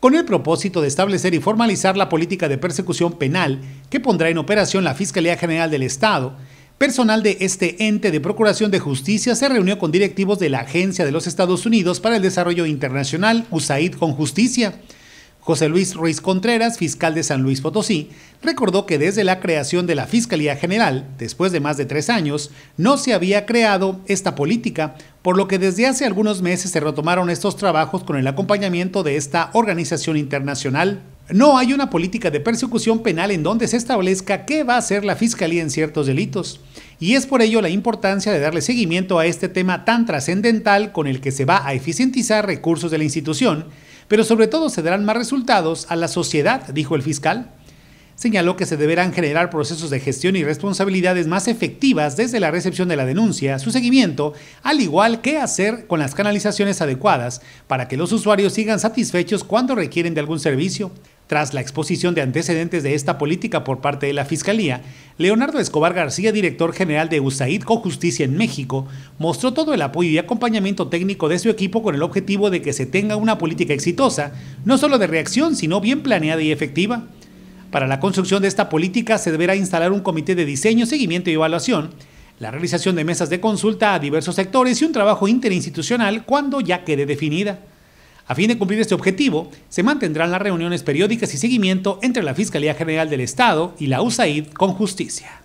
con el propósito de establecer y formalizar la política de persecución penal que pondrá en operación la Fiscalía General del Estado. Personal de este ente de Procuración de Justicia se reunió con directivos de la Agencia de los Estados Unidos para el Desarrollo Internacional, USAID con Justicia, José Luis Ruiz Contreras, fiscal de San Luis Potosí, recordó que desde la creación de la Fiscalía General, después de más de tres años, no se había creado esta política, por lo que desde hace algunos meses se retomaron estos trabajos con el acompañamiento de esta organización internacional. No hay una política de persecución penal en donde se establezca qué va a hacer la Fiscalía en ciertos delitos, y es por ello la importancia de darle seguimiento a este tema tan trascendental con el que se va a eficientizar recursos de la institución pero sobre todo se darán más resultados a la sociedad, dijo el fiscal. Señaló que se deberán generar procesos de gestión y responsabilidades más efectivas desde la recepción de la denuncia, su seguimiento, al igual que hacer con las canalizaciones adecuadas para que los usuarios sigan satisfechos cuando requieren de algún servicio. Tras la exposición de antecedentes de esta política por parte de la Fiscalía, Leonardo Escobar García, director general de USAID Cojusticia en México, mostró todo el apoyo y acompañamiento técnico de su equipo con el objetivo de que se tenga una política exitosa, no solo de reacción, sino bien planeada y efectiva. Para la construcción de esta política se deberá instalar un comité de diseño, seguimiento y evaluación, la realización de mesas de consulta a diversos sectores y un trabajo interinstitucional cuando ya quede definida. A fin de cumplir este objetivo, se mantendrán las reuniones periódicas y seguimiento entre la Fiscalía General del Estado y la USAID con justicia.